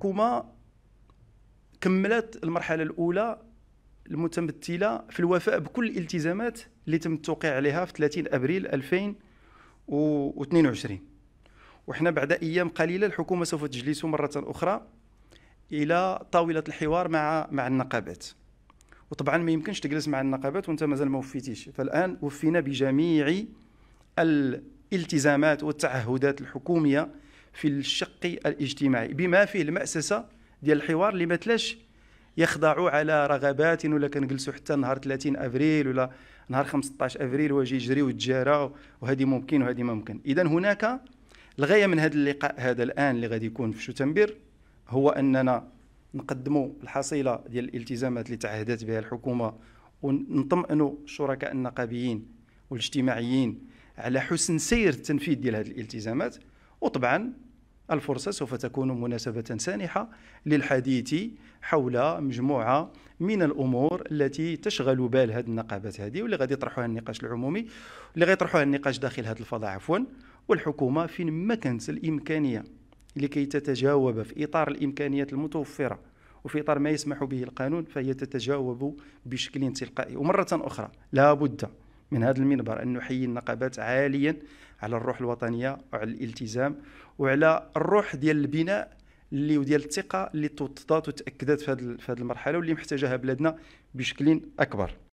الحكومه كملت المرحله الاولى المتمثله في الوفاء بكل الالتزامات اللي تم التوقيع عليها في 30 ابريل 2022 وحنا بعد ايام قليله الحكومه سوف تجلس مره اخرى الى طاوله الحوار مع مع النقابات وطبعا ما يمكنش تجلس مع النقابات وانت مازال ما وفيتيش فالان وفينا بجميع الالتزامات والتعهدات الحكوميه في الشق الاجتماعي بما فيه المأسسة ديال الحوار اللي ما تلاش يخضعوا على رغبات ولا كنجلسوا حتى نهار 30 افريل ولا نهار 15 افريل واجي يجري ويتجارى وهذه ممكن وهذه ما ممكن اذا هناك الغايه من هذا اللقاء هذا الان اللي غادي يكون في شتنبر هو اننا نقدموا الحصيله ديال الالتزامات اللي تعهدت بها الحكومه ونطمئنوا الشركاء النقابيين والاجتماعيين على حسن سير التنفيذ ديال هذه الالتزامات وطبعا الفرصة سوف تكون مناسبة سانحة للحديث حول مجموعة من الأمور التي تشغل بال هذه النقابات هذه واللي غادي يطرحوها النقاش العمومي اللي غادي يطرحوها النقاش داخل هذا الفضاء عفوا والحكومة فين ما كانت الإمكانية لكي تتجاوب في إطار الإمكانيات المتوفرة وفي إطار ما يسمح به القانون فهي تتجاوب بشكل تلقائي ومرة أخرى لا بد من هذا المنبر أن نحيي النقابات عاليا على الروح الوطنية وعلى الالتزام وعلى الروح ديال البناء اللي وديال الثقة اللي توطدات وتأكدت في هذه المرحلة واللي محتاجاها بلادنا بشكل أكبر